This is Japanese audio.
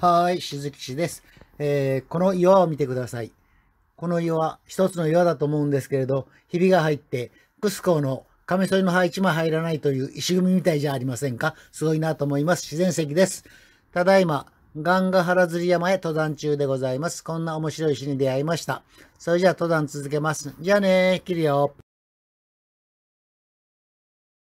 はい、しずきちです、えー、この岩を見てください。この岩、一つの岩だと思うんですけれど、ひびが入って、クスコのカミソリの葉一枚入らないという石組みみたいじゃありませんかすごいなと思います。自然石です。ただいま、ガンガ原釣り山へ登山中でございます。こんな面白い石に出会いました。それじゃあ登山続けます。じゃあねー、切るよ。